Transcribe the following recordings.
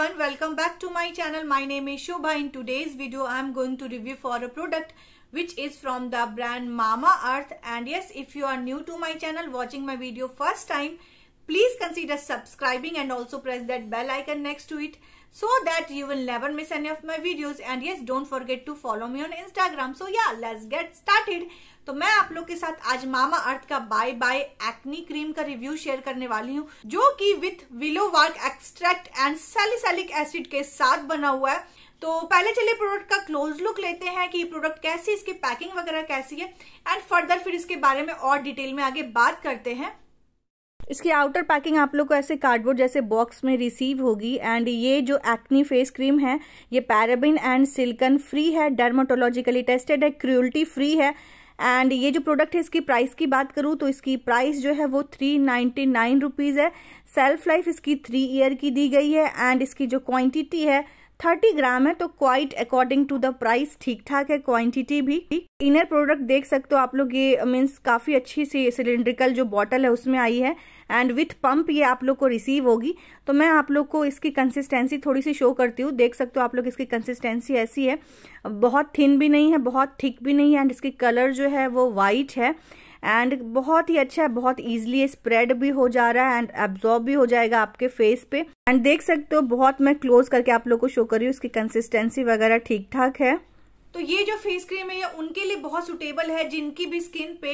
everyone welcome back to my channel my name is Shubha. in today's video I am going to review for a product which is from the brand Mama Earth and yes if you are new to my channel watching my video first time Please consider subscribing and also press that bell icon next to it so that you will never miss any of my videos. And yes, don't forget to follow me on Instagram. So yeah, let's get started. तो मैं आप लोग के साथ आज Mamaearth का bye bye acne cream का review share करने वाली हूँ जो कि with willow bark extract and salicylic acid के साथ बना हुआ है तो पहले चलिए प्रोडक्ट का क्लोज लुक लेते हैं कि प्रोडक्ट कैसी इसकी पैकिंग वगैरह कैसी है एंड फर्दर फिर इसके बारे में और डिटेल में आगे बात करते हैं इसकी आउटर पैकिंग आप लोग को ऐसे कार्डबोर्ड जैसे बॉक्स में रिसीव होगी एंड ये जो एक्नी फेस क्रीम है ये पैराबिन एंड सिल्कन फ्री है डर्माटोलॉजिकली टेस्टेड है क्रियल्टी फ्री है एंड ये जो प्रोडक्ट है इसकी प्राइस की बात करूँ तो इसकी प्राइस जो है वो थ्री नाइन्टी नाइन रुपीज़ है सेल्फ लाइफ इसकी थ्री ईयर की दी गई है एंड इसकी जो क्वांटिटी है थर्टी ग्राम है तो quite according to the price ठीक ठाक है क्वांटिटी भी इनर प्रोडक्ट देख सकते हो आप लोग ये मीन्स काफ़ी अच्छी सी सिलेंड्रिकल जो बॉटल है उसमें आई है एंड विथ पंप ये आप लोग को रिसीव होगी तो मैं आप लोग को इसकी कंसिस्टेंसी थोड़ी सी शो करती हूँ देख सकते हो आप लोग इसकी कंसिस्टेंसी ऐसी है बहुत थिन भी नहीं है बहुत थिक भी नहीं है एंड इसकी कलर जो है वो वाइट है एंड बहुत ही अच्छा है बहुत इजिली स्प्रेड भी हो जा रहा है एंड एब्जॉर्ब भी हो जाएगा आपके फेस पे एंड देख सकते हो बहुत मैं क्लोज करके आप लोग को शो कर रही हूँ उसकी कंसिस्टेंसी वगैरह ठीक ठाक है तो ये जो फेस क्रीम है ये उनके लिए बहुत सुटेबल है जिनकी भी स्किन पे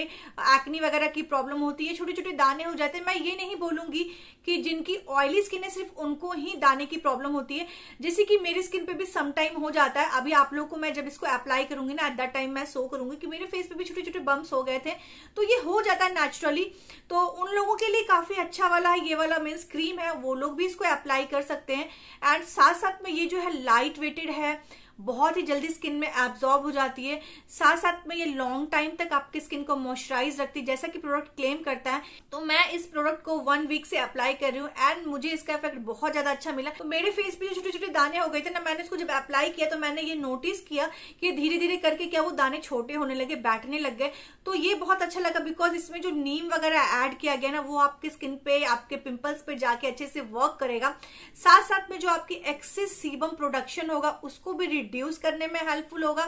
एक्नी वगैरह की प्रॉब्लम होती है छोटे छोटे दाने हो जाते हैं मैं ये नहीं बोलूंगी कि जिनकी ऑयली स्किन है सिर्फ उनको ही दाने की प्रॉब्लम होती है जैसे कि मेरी स्किन पे भी सम टाइम हो जाता है अभी आप लोग को मैं जब इसको अप्लाई करूंगी ना एट दैट टाइम मैं सो करूंगी कि मेरे फेस पे भी छोटे छोटे बम्स हो गए थे तो ये हो जाता है नेचुरली तो उन लोगों के लिए काफी अच्छा वाला है ये वाला मीन्स क्रीम है वो लोग भी इसको अप्लाई कर सकते हैं एंड साथ साथ में ये जो है लाइट वेटेड है बहुत ही जल्दी स्किन में एब्जॉर्ब हो जाती है साथ साथ में ये लॉन्ग टाइम तक आपकी स्किन को मॉइस्चराइज रखती है जैसा कि प्रोडक्ट क्लेम करता है तो मैं इस प्रोडक्ट को वन वीक से अप्लाई कर रही हूँ एंड मुझे इसका इफेक्ट बहुत ज्यादा अच्छा मिला तो मेरे फेस पे छोटे छोटे दाने हो गए थे ना मैंने इसको जब अप्लाई किया तो मैंने ये नोटिस किया कि धीरे धीरे करके क्या वो दाने छोटे होने लगे बैठने लग गए तो ये बहुत अच्छा लगा बिकॉज इसमें जो नीम वगैरह एड किया गया ना वो आपके स्किन पे आपके पिम्पल्स पे जाके अच्छे से वर्क करेगा साथ साथ में जो आपकी एक्सेस सीबम प्रोडक्शन होगा उसको भी रिड्यूस करने में हेल्पफुल होगा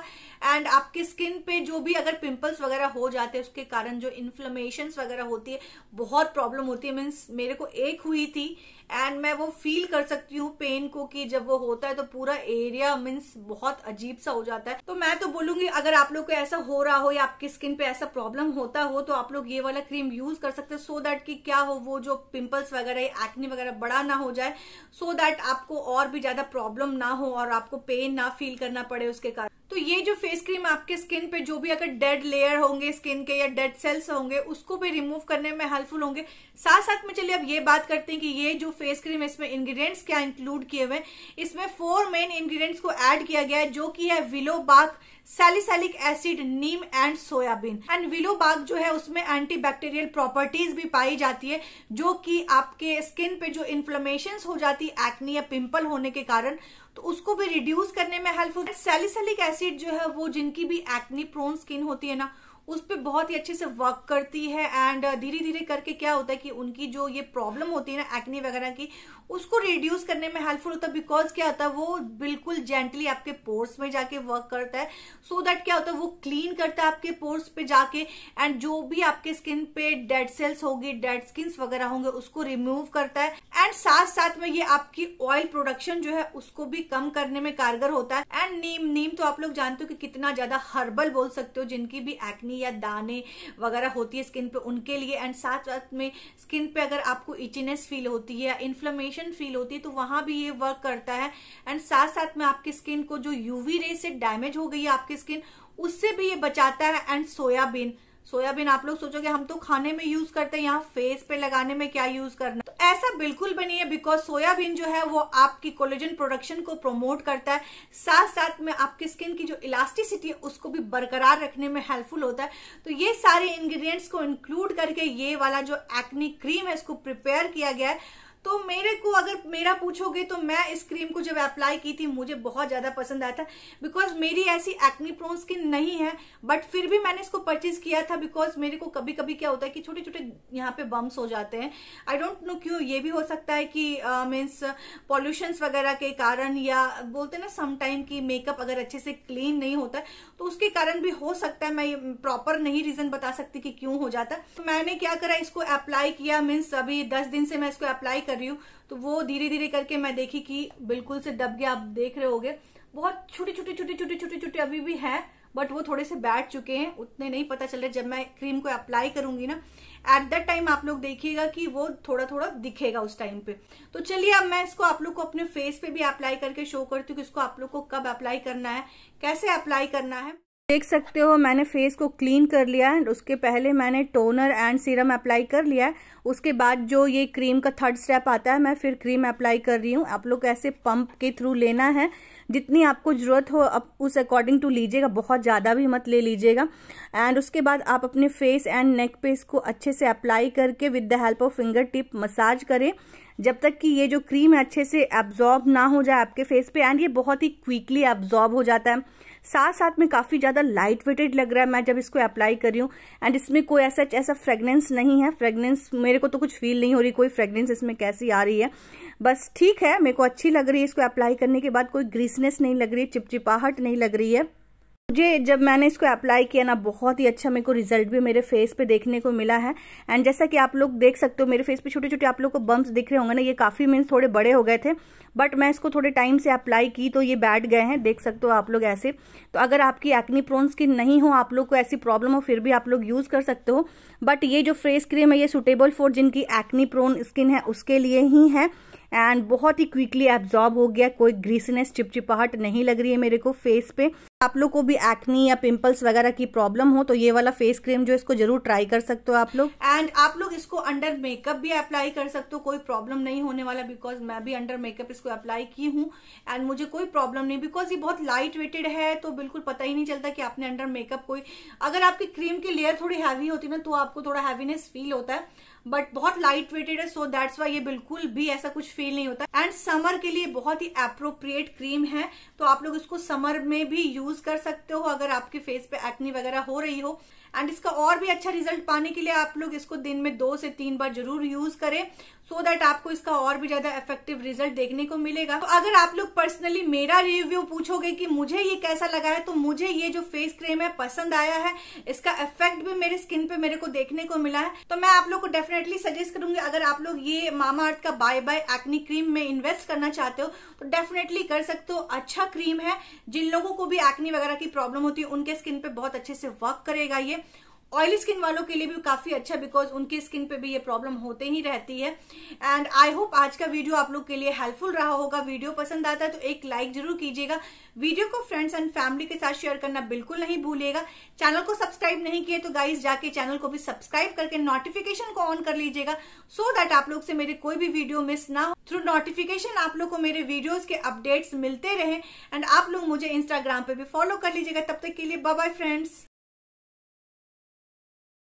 एंड आपके स्किन पे जो भी अगर पिंपल्स वगैरह हो जाते हैं उसके कारण जो इन्फ्लमेशन वगैरह होती है बहुत प्रॉब्लम होती है मीन्स मेरे को एक हुई थी एंड मैं वो फील कर सकती हूँ पेन को कि जब वो होता है तो पूरा एरिया मीन्स बहुत अजीब सा हो जाता है तो मैं तो बोलूंगी अगर आप लोग को ऐसा हो रहा हो या आपकी स्किन पे ऐसा प्रॉब्लम होता हो तो आप लोग ये वाला क्रीम यूज कर सकते हो सो दैट कि क्या हो वो जो पिंपल्स वगैरह एक्नी वगैरह बड़ा ना हो जाए सो so दैट आपको और भी ज्यादा प्रॉब्लम ना हो और आपको पेन ना फील करना पड़े उसके कारण तो ये जो फेस क्रीम आपके स्किन पे जो भी अगर डेड लेयर होंगे स्किन के या डेड सेल्स होंगे उसको भी रिमूव करने में हेल्पफुल होंगे साथ साथ में चलिए अब ये बात करते हैं कि ये जो फेस क्रीम इसमें इंग्रेडिएंट्स क्या इंक्लूड किए हुए हैं इसमें फोर मेन इंग्रेडिएंट्स को ऐड किया गया है जो कि है willow bark salicylic acid neem and soybean and willow bark जो है उसमें एंटी बैक्टीरियल प्रॉपर्टीज भी पाई जाती है जो कि आपके स्किन पे जो इन्फ्लोमेशन हो जाती है एक्नी या पिंपल होने के कारण तो उसको भी रिड्यूस करने में हेल्पफुल सेलिसैलिक एसिड जो है वो जिनकी भी एक्नी प्रोन स्किन होती है ना उस पर बहुत ही अच्छे से वर्क करती है एंड uh, धीरे धीरे करके क्या होता है कि उनकी जो ये प्रॉब्लम होती है ना एक्ने वगैरह की उसको रिड्यूस करने में हेल्पफुल होता है बिकॉज क्या होता है वो बिल्कुल जेंटली आपके पोर्स में जाके वर्क करता है सो so दैट क्या होता है वो क्लीन करता है आपके पोर्स पे जाके एंड जो भी आपके स्किन पे डेड सेल्स होगी डेड स्किन वगैरह होंगे उसको रिमूव करता है एंड साथ साथ में ये आपकी ऑयल प्रोडक्शन जो है उसको भी कम करने में कारगर होता है एंड नीम नीम तो आप लोग जानते हो कि कितना ज्यादा हर्बल बोल सकते हो जिनकी भी एक्नी कहीं या दाने वगैरह होती है स्किन पे उनके लिए एंड साथ साथ में स्किन पे अगर आपको इचिनेस फील होती है या इन्फ्लेमेशन फील होती है तो वहां भी ये वर्क करता है एंड साथ साथ में आपकी स्किन को जो यूवी रे से डैमेज हो गई है आपकी स्किन उससे भी ये बचाता है एंड सोयाबीन सोयाबीन आप लोग सोचोगे हम तो खाने में यूज करते हैं यहाँ फेस पे लगाने में क्या यूज करना तो ऐसा बिल्कुल भी नहीं है बिकॉज सोयाबीन जो है वो आपकी कोलेजन प्रोडक्शन को प्रमोट करता है साथ साथ में आपकी स्किन की जो इलास्टिसिटी है उसको भी बरकरार रखने में हेल्पफुल होता है तो ये सारे इंग्रीडियंट्स को इंक्लूड करके ये वाला जो एक्नी क्रीम है इसको प्रिपेयर किया गया है तो मेरे को अगर मेरा पूछोगे तो मैं इस क्रीम को जब अप्लाई की थी मुझे बहुत ज्यादा पसंद आया था बिकॉज मेरी ऐसी एक्नी प्रोन स्किन नहीं है बट फिर भी मैंने इसको परचेज किया था बिकॉज मेरे को कभी कभी क्या होता है कि छोटे छोटे यहाँ पे बम्स हो जाते हैं आई डोंट नो क्यों ये भी हो सकता है कि मीन्स पॉल्यूशन वगैरह के कारण या बोलते ना समाइम की मेकअप अगर अच्छे से क्लीन नहीं होता तो उसके कारण भी हो सकता है मैं प्रॉपर नहीं रीजन बता सकती कि क्यों हो जाता तो मैंने क्या करा इसको अप्लाई किया मीन्स अभी दस दिन से मैं इसको अप्लाई कर कर रही हूँ तो वो धीरे धीरे करके मैं देखी कि बिल्कुल से दब गया आप देख रहे हो बहुत छोटे छोटे छोटे छोटे छोटे छोटे अभी भी है बट वो थोड़े से बैठ चुके हैं उतने नहीं पता चल रहे जब मैं क्रीम को अप्लाई करूंगी ना एट दैट टाइम आप लोग देखिएगा कि वो थोड़ा थोड़ा दिखेगा उस टाइम पे तो चलिए अब मैं इसको आप लोग को अपने फेस पे भी अप्लाई करके शो करती हूँ कि इसको आप लोग को कब अप्लाई करना है कैसे अप्लाई करना है देख सकते हो मैंने फेस को क्लीन कर लिया एंड उसके पहले मैंने टोनर एंड सीरम अप्लाई कर लिया उसके बाद जो ये क्रीम का थर्ड स्टेप आता है मैं फिर क्रीम अप्लाई कर रही हूँ आप लोग ऐसे पंप के थ्रू लेना है जितनी आपको ज़रूरत हो आप उस अकॉर्डिंग टू लीजिएगा बहुत ज़्यादा भी मत ले लीजिएगा एंड उसके बाद आप अपने फेस एंड नेक पे इसको अच्छे से अप्लाई करके with the help of fingertip massage करें जब तक कि ये जो क्रीम है अच्छे से एब्जॉर्ब ना हो जाए आपके फेस पे एंड ये बहुत ही क्विकली एब्जॉर्ब हो जाता है साथ साथ में काफ़ी ज़्यादा लाइट वेटेड लग रहा है मैं जब इसको अप्लाई कर रही हूँ एंड इसमें कोई ऐसा ऐसा फ्रेगनेंस नहीं है फ्रेगनेंस मेरे को तो कुछ फील नहीं हो रही कोई फ्रेगनेंस इसमें कैसी आ रही है बस ठीक है मेरे को अच्छी लग रही है इसको अप्लाई करने के बाद कोई ग्रीसनेस नहीं लग रही चिपचिपाहट नहीं लग रही है मुझे जब मैंने इसको अप्लाई किया ना बहुत ही अच्छा मेरे को रिजल्ट भी मेरे फेस पे देखने को मिला है एंड जैसा कि आप लोग देख सकते हो मेरे फेस पे छोटे छोटे आप लोग को बम्स दिख रहे होंगे ना ये काफ़ी मीन्स थोड़े बड़े हो गए थे बट मैं इसको थोड़े टाइम से अप्लाई की तो ये बैठ गए हैं देख सकते हो आप लोग ऐसे तो अगर आपकी एक्नी प्रोन स्किन नहीं हो आप लोग को ऐसी प्रॉब्लम हो फिर भी आप लोग यूज़ कर सकते हो बट ये जो फेस क्रीम है ये सुटेबल फॉर जिनकी एक्नी प्रोन स्किन है उसके लिए ही है एंड बहुत ही क्विकली एब्जॉर्ब हो गया कोई ग्रीसनेस चिपचिपाहट नहीं लग रही है मेरे को फेस पे आप लोग को भी एक्नी या पिंपल्स वगैरह की प्रॉब्लम हो तो ये वाला फेस क्रीम जो इसको जरूर ट्राई कर सकते हो आप लोग एंड आप लोग इसको अंडर मेकअप भी अप्लाई कर सकते हो कोई प्रॉब्लम नहीं होने वाला बिकॉज मैं भी अंडर मेकअप इसको अप्लाई की हूँ एंड मुझे कोई प्रॉब्लम नहीं बिकॉज ये बहुत लाइट वेटेड है तो बिल्कुल पता ही नहीं चलता कि आपने अंडर मेकअप कोई अगर आपकी क्रीम की लेयर थोड़ी हैवी होती ना तो आपको थोड़ा हैवीनेस फील होता है बट बहुत लाइट वेटेड है सो दैट्स वाई ये बिल्कुल भी ऐसा कुछ फील नहीं होता एंड समर के लिए बहुत ही अप्रोप्रिएट क्रीम है तो आप लोग इसको समर में भी यूज यूज कर सकते हो अगर आपके फेस पे एक्नी वगैरह हो रही हो एंड इसका और भी अच्छा रिजल्ट पाने के लिए आप लोग इसको दिन में दो से तीन बार जरूर यूज करें सो so दैट आपको इसका और भी ज्यादा इफेक्टिव रिजल्ट देखने को मिलेगा तो अगर आप लोग पर्सनली मेरा रिव्यू पूछोगे कि मुझे ये कैसा लगा है तो मुझे ये जो फेस क्रीम है पसंद आया है इसका इफेक्ट भी मेरे स्किन पे मेरे को देखने को मिला है तो मैं आप लोग को डेफिनेटली सजेस्ट करूंगी अगर आप लोग ये मामा अर्थ का बाय बाय एक्नी क्रीम में इन्वेस्ट करना चाहते हो तो डेफिनेटली कर सकते हो अच्छा क्रीम है जिन लोगों को भी एक्नी वगैरह की प्रॉब्लम होती है उनके स्किन पे बहुत अच्छे से वर्क करेगा ये ऑयली स्किन वालों के लिए भी काफी अच्छा बिकॉज उनके स्किन पे भी ये प्रॉब्लम होते ही रहती है एंड आई होप आज का वीडियो आप लोग के लिए हेल्पफुल रहा होगा वीडियो पसंद आता है तो एक लाइक जरूर कीजिएगा वीडियो को फ्रेंड्स एंड फैमिली के साथ शेयर करना बिल्कुल नहीं भूलिएगा चैनल को सब्सक्राइब नहीं किए तो गाइज जाके चैनल को भी सब्सक्राइब करके नोटिफिकेशन को ऑन कर लीजिएगा सो so दैट आप लोग से मेरे कोई भी वीडियो मिस ना हो थ्रू नोटिफिकेशन आप लोग को मेरे वीडियोज के अपडेट्स मिलते रहे एंड आप लोग मुझे इंस्टाग्राम पे भी फॉलो कर लीजिएगा तब तक के लिए बाय बाय फ्रेंड्स